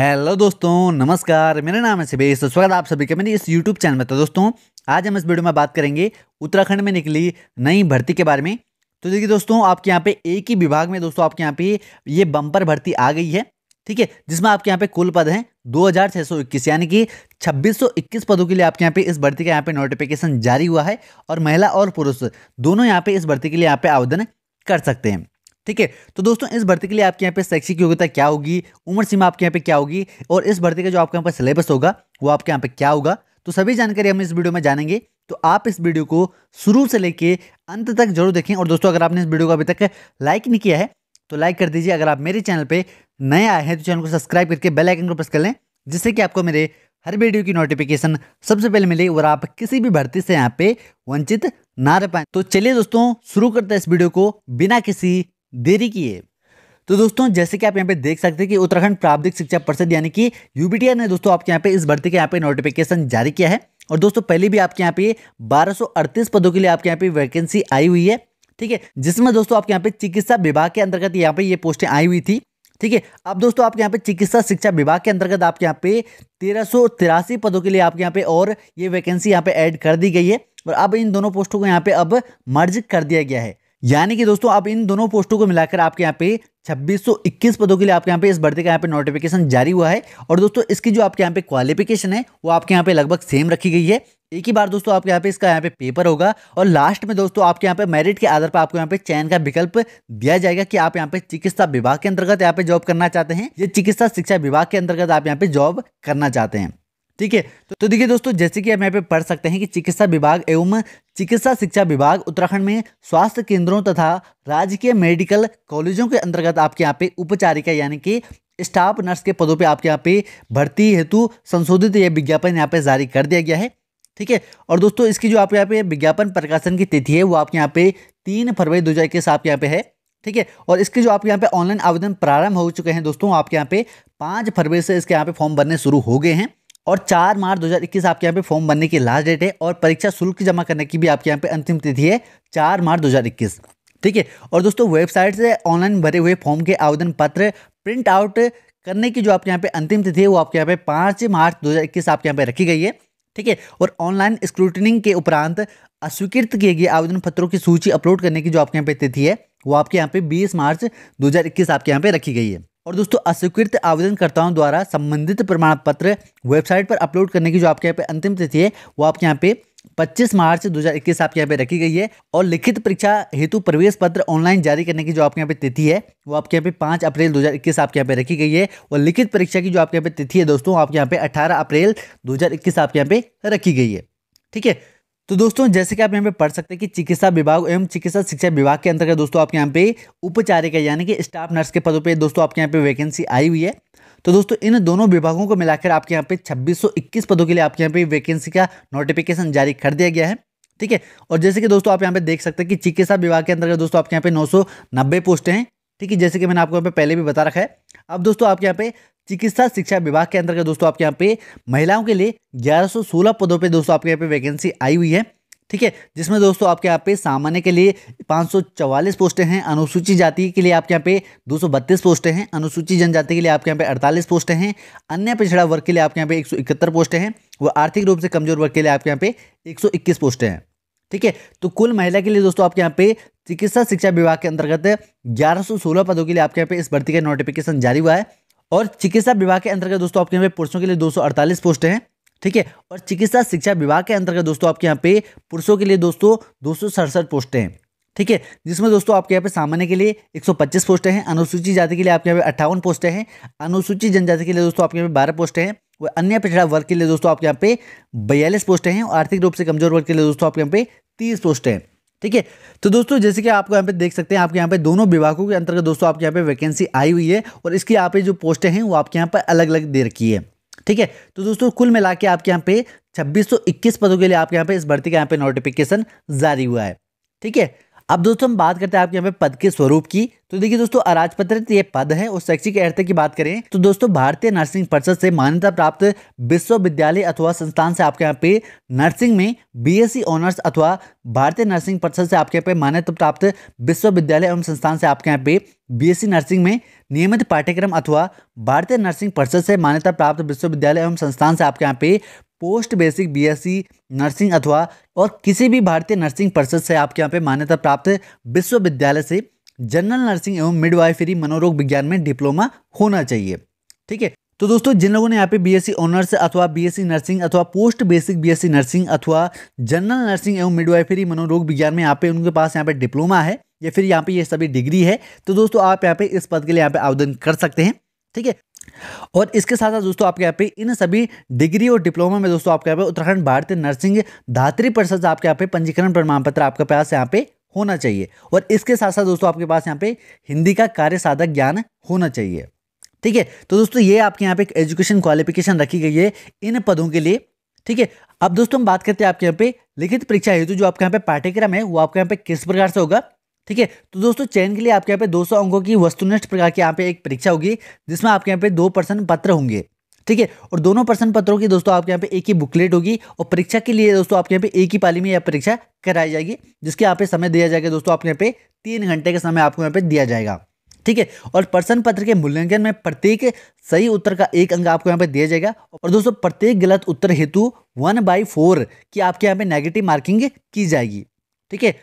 hello दोस्तों नमस्कार मेरा नाम है सिबेश तो स्वागत स्वागत आप सभी का मेरे इस यूट्यूब चैनल में तो दोस्तों आज हम इस वीडियो में बात करेंगे उत्तराखंड में निकली नई भर्ती के बारे में तो देखिए दोस्तों आपके यहाँ पे एक ही विभाग में दोस्तों आपके यहाँ पे ये बम्पर भर्ती आ गई है ठीक है जिसमें आपके यहाँ पे कुल पद हैं दो यानी कि छब्बीस पदों के लिए आपके यहाँ पे इस भर्ती का यहाँ पे नोटिफिकेशन जारी हुआ है और महिला और पुरुष दोनों यहाँ पे इस भर्ती के लिए यहाँ पे आवेदन कर सकते हैं ठीक है तो दोस्तों इस भर्ती के लिए आपके यहाँ पे शैक्षिक योग्यता क्या होगी उम्र सीमा आपके यहाँ पे क्या होगी और इस भर्ती का जो आपके यहाँ पर सिलेबस होगा वो आपके यहाँ पे क्या होगा तो सभी जानकारी हम इस वीडियो में जानेंगे तो आप इस वीडियो को शुरू से लेके अंत तक जरूर देखें और दोस्तों अगर आपने इस वीडियो को अभी तक लाइक नहीं किया है तो लाइक कर दीजिए अगर आप मेरे चैनल पे नए आए हैं तो चैनल को सब्सक्राइब करके बेल आइकन को प्रेस कर लें जिससे कि आपको मेरे हर वीडियो की नोटिफिकेशन सबसे पहले मिले और आप किसी भी भर्ती से यहाँ पे वंचित ना रह पाए तो चलिए दोस्तों शुरू करते हैं इस वीडियो को बिना किसी देरी की है तो दोस्तों जैसे कि आप यहाँ पे देख सकते हैं कि उत्तराखंड प्रावधिक शिक्षा परिषद यानी कि यूबीटीआर ने दोस्तों आपके यहाँ पे इस भर्ती के यहाँ पे नोटिफिकेशन जारी किया है और दोस्तों पहले भी आपके यहाँ पे बारह पदों के लिए आपके यहाँ पे वैकेंसी आई हुई है ठीक है जिसमें दोस्तों आपके यहाँ पे चिकित्सा विभाग के अंतर्गत यहाँ पे ये पोस्टें आई हुई थी ठीक है अब दोस्तों आपके यहाँ पे चिकित्सा शिक्षा विभाग के अंतर्गत आपके यहाँ पे तेरह पदों के लिए आपके यहाँ पे और ये वैकेंसी यहाँ पे ऐड कर दी गई है और अब इन दोनों पोस्टों को यहाँ पे अब मर्ज कर दिया गया है यानी कि दोस्तों आप इन दोनों पोस्टों को मिलाकर आपके यहाँ पे 2621 पदों के लिए आपके यहाँ पे इस भर्ती का यहाँ पे नोटिफिकेशन जारी हुआ है और दोस्तों इसकी जो आपके यहाँ पे क्वालिफिकेशन है वो आपके यहाँ पे लगभग सेम रखी गई है एक ही बार दोस्तों आपके यहाँ पे इसका यहाँ पे पेपर होगा और लास्ट में दोस्तों आपके यहाँ पे मेरिट के आधार पर आपको यहाँ पे चयन का विकल्प दिया जाएगा कि आप यहाँ पे चिकित्सा विभाग के अंतर्गत यहाँ पे जॉब करना चाहते हैं या चिकित्सा शिक्षा विभाग के अंतर्गत आप यहाँ पे जॉब करना चाहते हैं ठीक है तो, तो देखिए दोस्तों जैसे कि आप यहाँ पे पढ़ सकते हैं कि चिकित्सा विभाग एवं चिकित्सा शिक्षा विभाग उत्तराखंड में स्वास्थ्य केंद्रों तथा राजकीय मेडिकल कॉलेजों के अंतर्गत आपके यहाँ पे उपचारिका यानी कि स्टाफ नर्स के पदों पर आपके यहाँ पे भर्ती हेतु संशोधित यह विज्ञापन यहाँ पे जारी कर दिया गया है ठीक है और दोस्तों इसकी जो आपके यहाँ पे विज्ञापन प्रकाशन की तिथि है वो आपके यहाँ पे तीन फरवरी दो हज़ार इक्कीस आपके यहाँ पे है ठीक है और इसके जो आपके यहाँ पे ऑनलाइन आवेदन प्रारंभ हो चुके हैं दोस्तों आपके यहाँ पे पाँच फरवरी से इसके यहाँ पे फॉर्म भरने शुरू हो गए हैं और चार मार्च 2021 आपके यहाँ पे फॉर्म भरने की लास्ट डेट है और परीक्षा शुल्क जमा करने की भी आपके यहाँ पे अंतिम तिथि है चार मार्च 2021 ठीक है और दोस्तों वेबसाइट से ऑनलाइन भरे हुए फॉर्म के आवेदन पत्र प्रिंट आउट करने की जो आपके यहाँ पे अंतिम तिथि है वो आपके यहाँ पे पाँच मार्च दो आपके यहाँ पर रखी गई है ठीक है और ऑनलाइन स्क्रूटनिंग के उपरांत अस्वीकृत किए गए आवेदन पत्रों की सूची अपलोड करने की जो आपके यहाँ पे तिथि है वो आपके यहाँ पे बीस मार्च 2021 आपके यहाँ पे रखी गई है और दोस्तों अस्वीकृत आवेदनकर्ताओं द्वारा संबंधित प्रमाण पत्र वेबसाइट पर अपलोड करने की जो आपके यहाँ पे अंतिम तिथि है वो आपके यहाँ पे 25 मार्च 2021 आपके यहाँ पे रखी गई है और लिखित परीक्षा हेतु प्रवेश पत्र ऑनलाइन जारी करने की जो आपके यहाँ पे तिथि है वो आपके यहाँ पे 5 अप्रैल 2021 आपके यहाँ पे रखी गई है और लिखित परीक्षा की जो आपके यहाँ पे तिथि है दोस्तों आपके यहाँ पे 18 अप्रैल 2021 आपके यहाँ पे रखी गई है ठीक है तो दोस्तों जैसे कि आप यहाँ पे पढ़ सकते हैं कि चिकित्सा विभाग एवं चिकित्सा शिक्षा विभाग के अंतर्गत दोस्तों आपके यहाँ पे उपचारिका यानी कि स्टाफ नर्स के पदों पे दोस्तों आपके यहाँ पे वैकेंसी आई हुई है तो दोस्तों इन दोनों विभागों को मिलाकर आपके यहाँ पे 2621 पदों के लिए आपके यहाँ पे वैकेंसी का नोटिफिकेशन जारी कर दिया गया है ठीक है और जैसे कि दोस्तों आप यहाँ पे देख सकते हैं कि चिकित्सा विभाग के अंतर्गत दोस्तों आपके यहाँ पे नौ पोस्ट हैं ठीक है जैसे कि मैंने आपको यहाँ पे पहले भी बता रखा है अब दोस्तों आपके यहाँ पे चिकित्सा शिक्षा विभाग के अंतर्गत दोस्तों आपके यहाँ पे महिलाओं के लिए 1116 पदों पे दोस्तों आपके यहाँ पे वैकेंसी आई हुई है ठीक है जिसमें दोस्तों आपके यहाँ पे सामान्य के लिए 544 पोस्टें हैं अनुसूचित जाति के लिए आपके यहाँ पे 232 पोस्टें हैं अनुसूचित जनजाति के लिए आपके यहाँ पे 48 पोस्टें हैं अन्य पिछड़ा वर्ग के लिए आपके यहाँ पे 171 पोस्टें हैं व आर्थिक रूप से कमजोर वर्ग के लिए आपके यहाँ पे इक्कीस पोस्टें हैं ठीक है तो कुल महिला के लिए दोस्तों आपके यहाँ पे चिकित्सा शिक्षा विभाग के अंतर्गत ग्यारह पदों के लिए आपके यहाँ पे इस भर्ती का नोटिफिकेशन जारी हुआ है और चिकित्सा विभाग के अंतर्गत दोस्तों आपके यहाँ पे पुरुषों के लिए 248 पोस्ट हैं ठीक है और चिकित्सा शिक्षा विभाग के अंतर्गत दोस्तों आपके यहाँ पे पुरुषों के लिए दोस्तों दो पोस्ट हैं ठीक है जिसमें दोस्तों आपके यहाँ पे सामान्य के लिए 125 पोस्ट हैं अनुसूचित जाति के लिए आपके यहाँ पे अट्ठावन पोस्टें हैं अनुसूचित जनजाति के लिए दोस्तों आपके यहाँ पे बारह पोस्ट हैं व अन्य पिछड़ा वर्ग के लिए दोस्तों आपके यहाँ पे बयालीस पोस्टें हैं और आर्थिक रूप से कमजोर वर्ग के लिए दोस्तों आपके यहाँ पे तीस पोस्ट हैं ठीक है तो दोस्तों जैसे कि आपको यहाँ पे देख सकते हैं आपके यहाँ पे दोनों विभागों के अंतर्गत दोस्तों आपके यहाँ पे वैकेंसी आई हुई है और इसकी यहाँ पे जो पोस्टें हैं वो आपके यहाँ पर अलग अलग दे रखी है ठीक है तो दोस्तों कुल मिला के आपके यहाँ पे छब्बीस पदों के लिए आपके यहाँ पे इस भर्ती का यहाँ पे नोटिफिकेशन जारी हुआ है ठीक है अब दोस्तों हम बात करते हैं आपके यहाँ पे पद के स्वरूप की तो देखिए दोस्तों अराजपत्रित ये पद है और शैक्षिक अर्थ की बात करें तो दोस्तों भारतीय नर्सिंग परिषद से मान्यता प्राप्त विश्वविद्यालय अथवा संस्थान से आपके यहाँ पे नर्सिंग में बीएससी e ऑनर्स अथवा भारतीय नर्सिंग परिषद से आपके यहाँ पे मान्यता प्राप्त विश्वविद्यालय एवं संस्थान से आपके यहाँ पे बीएससी e नर्सिंग में नियमित पाठ्यक्रम अथवा भारतीय नर्सिंग परिषद से मान्यता प्राप्त विश्वविद्यालय एवं संस्थान से आपके यहाँ पे पोस्ट बेसिक बीएससी नर्सिंग अथवा और किसी भी भारतीय नर्सिंग परिषद से आपके यहाँ पे मान्यता प्राप्त विश्वविद्यालय से जनरल नर्सिंग एवं मिडवाइफरी मनोरोग विज्ञान में डिप्लोमा होना चाहिए ठीक है तो दोस्तों जिन लोगों ने यहाँ पे बीएससी ऑनर्स अथवा बीएससी नर्सिंग अथवा पोस्ट बेसिक बीएससी नर्सिंग अथवा जनरल नर्सिंग एवं मिडवाइफरी मनोरोग विज्ञान में यहाँ पे उनके पास यहाँ पे डिप्लोमा है या फिर यहाँ पे ये सभी डिग्री है तो दोस्तों आप यहाँ पे इस पद के लिए यहाँ पे आवेदन कर सकते हैं ठीक है और इसके साथ साथ दोस्तों आपके यहाँ पे इन सभी डिग्री और डिप्लोमा में दोस्तों आपके यहाँ पे उत्तराखंड भारतीय नर्सिंग धात्री परिषद आपके यहाँ पे पंजीकरण प्रमाण पत्र आपके पास यहाँ पे होना चाहिए और इसके साथ साथ दोस्तों आपके पास यहाँ पे हिंदी का कार्य साधक ज्ञान होना चाहिए ठीक है तो दोस्तों ये आपके यहाँ पे एजुकेशन क्वालिफिकेशन रखी गई है इन पदों के लिए ठीक है अब दोस्तों हम बात करते हैं आपके यहाँ पे लिखित परीक्षा हेतु जो आपके यहाँ पे पाठ्यक्रम है वो आपके यहाँ पे किस प्रकार से होगा ठीक है तो दोस्तों चयन के लिए आपके यहाँ पे 200 अंकों की वस्तुनिष्ठ प्रकार की यहाँ पे एक परीक्षा होगी जिसमें आपके यहाँ पे दो प्रश्न पत्र होंगे ठीक है और दोनों प्रश्न पत्रों की दोस्तों आपके यहाँ पे एक ही बुकलेट होगी और परीक्षा के लिए दोस्तों आपके यहाँ पे एक ही पाली में यह परीक्षा कराई जाएगी जिसके यहाँ पे समय दिया जाएगा दोस्तों आपके यहाँ पे तीन घंटे का समय आपको यहाँ पे दिया जाएगा ठीक है और प्रश्न पत्र के मूल्यांकन में प्रत्येक सही उत्तर का एक अंक आपको यहाँ पे दिया जाएगा और दोस्तों प्रत्येक गलत उत्तर हेतु वन बाई फोर की आपके यहाँ पे नेगेटिव मार्किंग की जाएगी ठीक है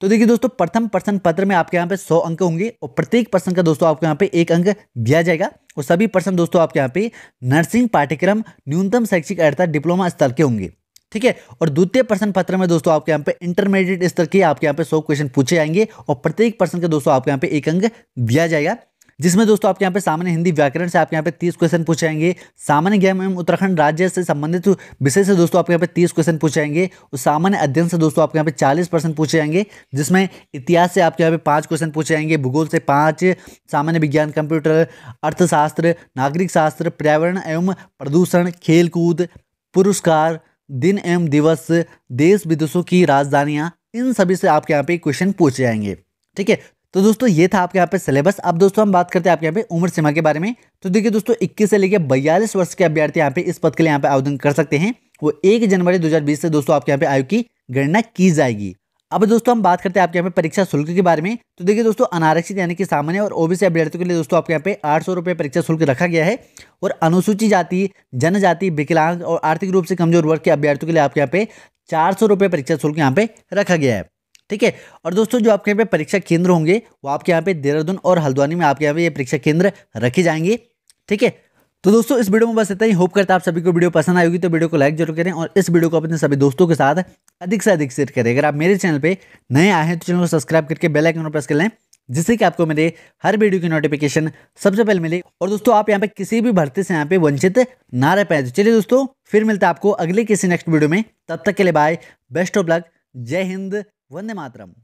तो देखिए दोस्तों प्रथम प्रश्न पत्र में आपके यहाँ पे सौ अंक होंगे और प्रत्येक प्रश्न का दोस्तों आपके यहाँ पे एक अंक दिया जाएगा और सभी प्रश्न दोस्तों आपके यहाँ पे नर्सिंग पाठ्यक्रम न्यूनतम शैक्षिक अर्थात डिप्लोमा स्तर के होंगे ठीक है और द्वितीय प्रश्न पत्र में दोस्तों आपके यहाँ पे इंटरमीडिएट स्तर के आपके यहाँ पे सौ क्वेश्चन पूछे जाएंगे और प्रत्येक प्रश्न का दोस्तों आपके यहाँ पे एक अंक दिया जाएगा जिसमें दोस्तों आपके यहाँ पे सामान्य हिंदी व्याकरण से आपके यहाँ पे तीस क्वेश्चन पूछाएंगे सामान्य ज्ञान एवं उत्तराखंड राज्य से संबंधित विषय से दोस्तों आपके यहाँ पे तीस क्वेश्चन पूछाएंगे और सामान्य अध्ययन से दोस्तों आपके यहाँ पे चालीस परसेंट पूछे जाएंगे जिसमें इतिहास से आपके यहाँ पे पाँच क्वेश्चन पूछे जाएंगे भूगोल से पाँच सामान्य विज्ञान कंप्यूटर अर्थशास्त्र नागरिक शास्त्र पर्यावरण एवं प्रदूषण खेलकूद पुरस्कार दिन एवं दिवस देश विदेशों की राजधानियाँ इन सभी से आपके यहाँ पे क्वेश्चन पूछे जाएंगे ठीक है तो दोस्तों ये था आपके यहाँ पे सिलेबस अब दोस्तों हम बात करते हैं आपके यहाँ पे उम्र सीमा के बारे में तो देखिए दोस्तों इक्कीस से लेकर बयालीस वर्ष के अभ्यर्थी यहाँ पे इस पद के लिए यहाँ पे आवेदन कर सकते हैं वो एक जनवरी दो से दोस्तों आपके यहाँ पे आयु की गणना की जाएगी अब दोस्तों हम बात करते हैं आपके यहाँ पे परीक्षा शुल्क के बारे में तो देखिए दोस्तों अनारक्षित यानी कि सामान्य और ओबीसी अभ्यर्थियों के लिए दोस्तों आपके यहाँ पे आठ सौ रुपये परीक्षा शुल्क रखा गया है और अनुसूचित जाति जनजाति विकलांग और आर्थिक रूप से कमजोर वर्ग के अभ्यर्थियों के लिए आपके यहाँ पे चार सौ रुपये परीक्षा शुल्क यहाँ पे रखा गया है ठीक है और दोस्तों जो आपके यहाँ पे परीक्षा केंद्र होंगे वो आपके यहाँ पे देहरादून और हल्द्वानी में आपके यहाँ पे ये परीक्षा केंद्र रखे जाएंगे ठीक है तो दोस्तों इस वीडियो में बस इतना ही होप करता है आप सभी को वीडियो पसंद आएगी तो वीडियो को लाइक जरूर करें और इस वीडियो को अपने सभी दोस्तों के साथ अधिक से अधिक शेयर करें अगर आप मेरे चैनल पर नए आए हैं तो चैनल को सब्सक्राइब करके बेल आइकन पर प्रेस कर लें जिससे कि आपको मेरे हर वीडियो की नोटिफिकेशन सबसे पहले मिले और दोस्तों आप यहाँ पे किसी भी भर्ती से यहाँ पे वंचित ना रह पाए तो चलिए दोस्तों फिर मिलता है आपको अगले किसी नेक्स्ट वीडियो में तब तक के लिए बाय बेस्ट ऑफ लक जय हिंद वंदे मातरम